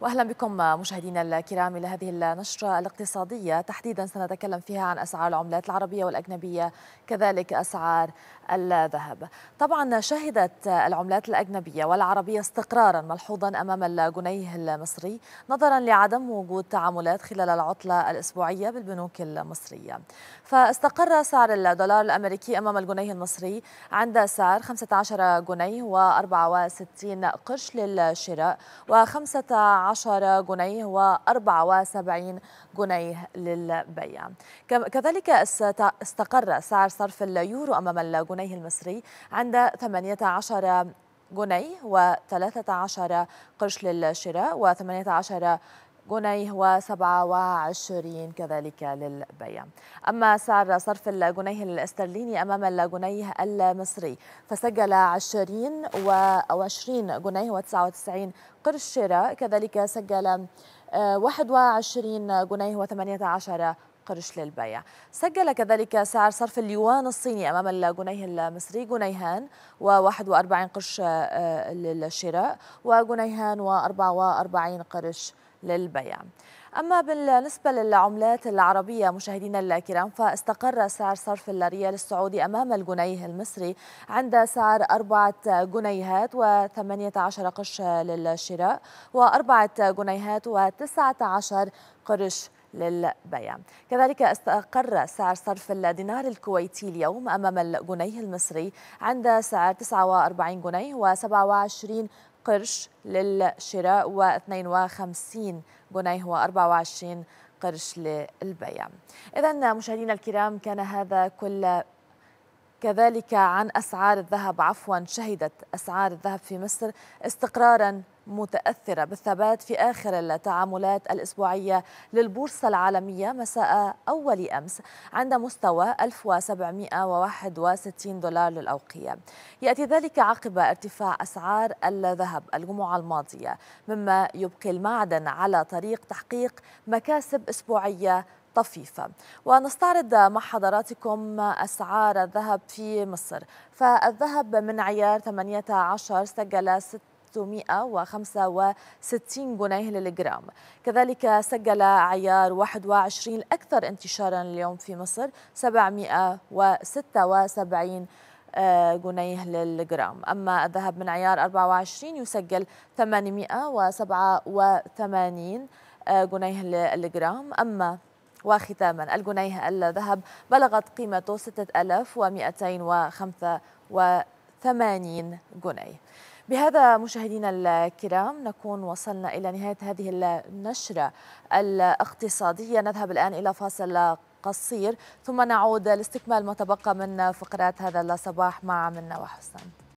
واهلا بكم مشاهدينا الكرام الى هذه النشره الاقتصاديه تحديدا سنتكلم فيها عن اسعار العملات العربيه والاجنبيه كذلك اسعار الذهب. طبعا شهدت العملات الاجنبيه والعربيه استقرارا ملحوظا امام الجنيه المصري نظرا لعدم وجود تعاملات خلال العطله الاسبوعيه بالبنوك المصريه. فاستقر سعر الدولار الامريكي امام الجنيه المصري عند سعر 15 جنيه و64 قرش للشراء و15 عشر جنيه و وسبعين جنيه للبيع كذلك استقر سعر صرف اليورو أمام الجنيه المصري عند 18 جنيه و13 قرش للشراء و18 جنيه و27 كذلك للبيع أما سعر صرف الجنيه الاسترليني أمام الجنيه المصري فسجل 20 و20 جنيه و99 قرش شراء كذلك سجل 21 آه، جنيه و18 قرش للبيع سجل كذلك سعر صرف اليوان الصيني أمام الجنيه المصري جنيهان و41 قرش آه، للشراء وجنيهان و44 قرش للبيع أما بالنسبة للعملات العربية مشاهدينا الكرام فاستقر سعر صرف الريال السعودي أمام الجنيه المصري عند سعر أربعة جنيهات وثمانية عشر قرش للشراء وأربعة جنيهات وتسعة عشر قرش للبيع كذلك استقر سعر صرف الدينار الكويتي اليوم أمام الجنيه المصري عند سعر 49 جنيه و27 قرش للشراء و52 جنيه و24 قرش للبيع إذا مشاهدينا الكرام كان هذا كل كذلك عن أسعار الذهب عفوا شهدت أسعار الذهب في مصر استقرارا متأثرة بالثبات في آخر التعاملات الأسبوعية للبورصة العالمية مساء أول أمس عند مستوى 1761 دولار للأوقية يأتي ذلك عقب ارتفاع أسعار الذهب الجمعة الماضية مما يبقي المعدن على طريق تحقيق مكاسب أسبوعية طفيفة ونستعرض مع حضراتكم أسعار الذهب في مصر فالذهب من عيار 18 سجل 665 جنيه للجرام كذلك سجل عيار 21 الأكثر انتشارا اليوم في مصر 776 آه، جنيه للجرام أما الذهب من عيار 24 يسجل 887 آه، جنيه للجرام أما وختاما الجنيه الذهب بلغت قيمته 6285 جنيه بهذا مشاهدينا الكرام نكون وصلنا إلى نهاية هذه النشرة الاقتصادية نذهب الآن إلى فاصل قصير ثم نعود لاستكمال ما تبقى من فقرات هذا الصباح مع منا وحسن